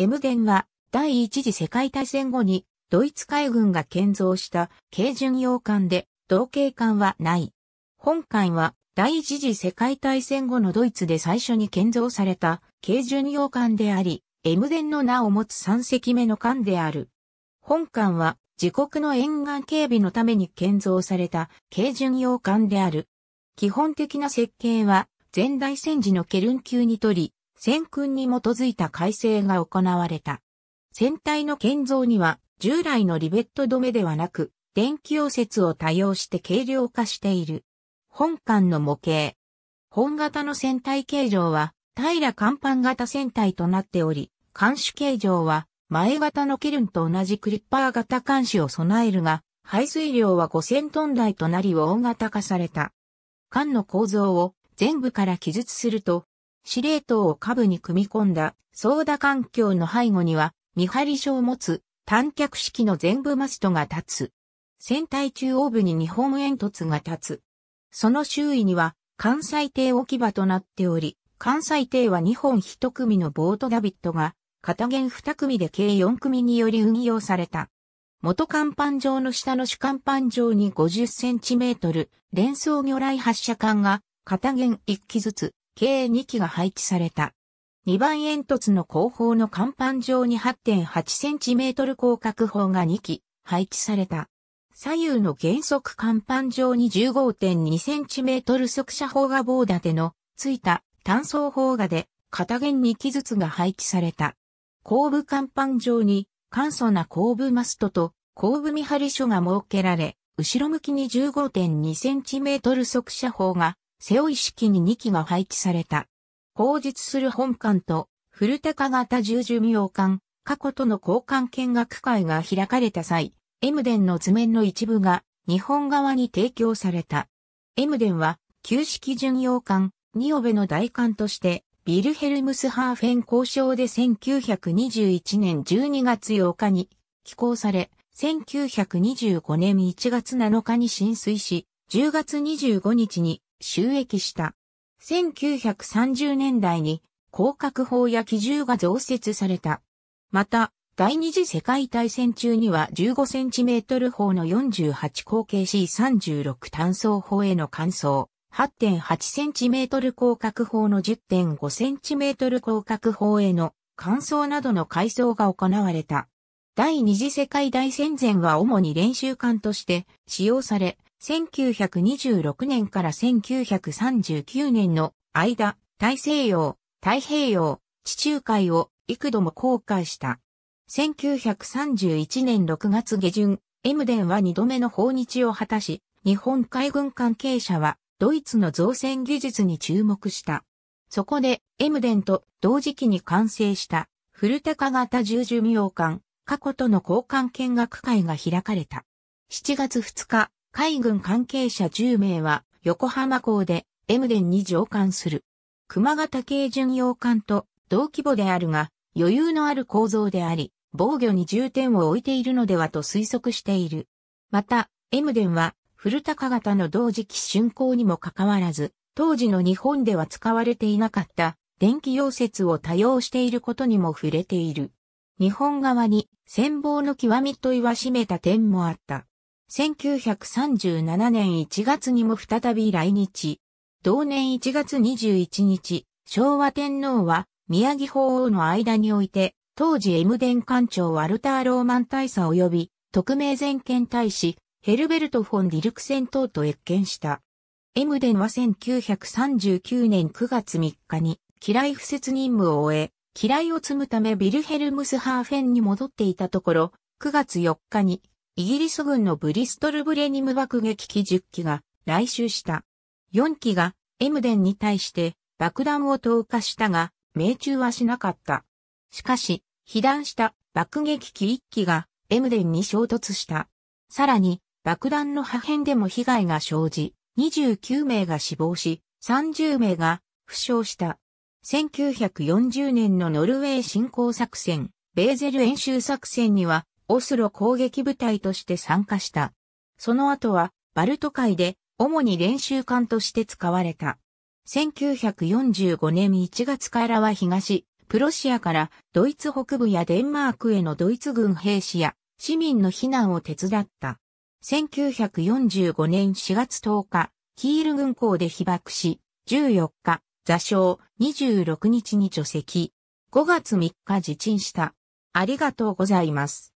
エムデンは第一次世界大戦後にドイツ海軍が建造した軽巡洋艦で同型艦はない。本艦は第一次世界大戦後のドイツで最初に建造された軽巡洋艦であり、エムデンの名を持つ3隻目の艦である。本艦は自国の沿岸警備のために建造された軽巡洋艦である。基本的な設計は前大戦時のケルン級にとり、戦訓に基づいた改正が行われた。船体の建造には従来のリベット止めではなく、電気溶接を多用して軽量化している。本館の模型。本型の船体形状は平甲板型船体となっており、艦首形状は前型のケルンと同じクリッパー型艦首を備えるが、排水量は5000トン台となり大型化された。艦の構造を全部から記述すると、司令塔を下部に組み込んだ、操舵環境の背後には、見張り所を持つ、短脚式の全部マストが立つ。船体中央部に日本煙突が立つ。その周囲には、関西艇置き場となっており、関西艇は2本1組のボートダビットが、片弦2組で計4組により運用された。元甲板上の下の主甲板上に50センチメートル、連装魚雷発射管が、片弦1機ずつ、計2機が配置された。2番煙突の後方の甲板上に 8.8cm 広角砲が2機配置された。左右の原則甲板上に 15.2cm 速射砲が棒立てのついた単装砲がで片弦2機ずつが配置された。後部甲板上に簡素な後部マストと後部見張り所が設けられ、後ろ向きに 15.2cm 速射砲が背負い式に2機が配置された。後日する本館と古高型重寿命館、過去との交換見学会が開かれた際、エムデンの図面の一部が日本側に提供された。エムデンは旧式巡洋艦、ニオベの大艦として、ビルヘルムス・ハーフェン交渉で1921年12月8日に寄港され、1925年1月7日に浸水し、10月25日に収益した。1930年代に広角法や機銃が増設された。また、第二次世界大戦中には 15cm 砲の48口径 C36 単装砲への換装、8.8cm 広角砲の 10.5cm 広角砲への換装などの改装が行われた。第二次世界大戦前は主に練習艦として使用され、1926年から1939年の間、大西洋、太平洋、地中海を幾度も航海した。1931年6月下旬、エムデンは2度目の訪日を果たし、日本海軍関係者はドイツの造船技術に注目した。そこで、エムデンと同時期に完成した古高型重寿命艦、過去との交換見学会が開かれた。7月2日、海軍関係者10名は横浜港でエムデンに乗艦する。熊型軽巡洋艦と同規模であるが余裕のある構造であり、防御に重点を置いているのではと推測している。また、エムデンは古高型の同時期竣工にもかかわらず、当時の日本では使われていなかった電気溶接を多用していることにも触れている。日本側に戦争の極みと言わしめた点もあった。1937年1月にも再び来日。同年1月21日、昭和天皇は宮城法王の間において、当時 M ン官長ワルター・ローマン大佐及び、特命全権大使、ヘルベルト・フォン・ディルクセン等と謁見した。エムデンは1939年9月3日に、機雷不設任務を終え、機雷を積むためビルヘルムスハーフェンに戻っていたところ、9月4日にイギリス軍のブリストル・ブレニム爆撃機10機が来襲した。4機がエムデンに対して爆弾を投下したが、命中はしなかった。しかし、被弾した爆撃機1機がエムデンに衝突した。さらに、爆弾の破片でも被害が生じ、29名が死亡し、30名が負傷した。1940年のノルウェー侵攻作戦、ベーゼル演習作戦にはオスロ攻撃部隊として参加した。その後は、バルト海で、主に練習艦として使われた。1945年1月からは東、プロシアからドイツ北部やデンマークへのドイツ軍兵士や市民の避難を手伝った。1945年4月10日、キール軍港で被爆し、14日、座礁、26日に除籍。5月3日自沈した。ありがとうございます。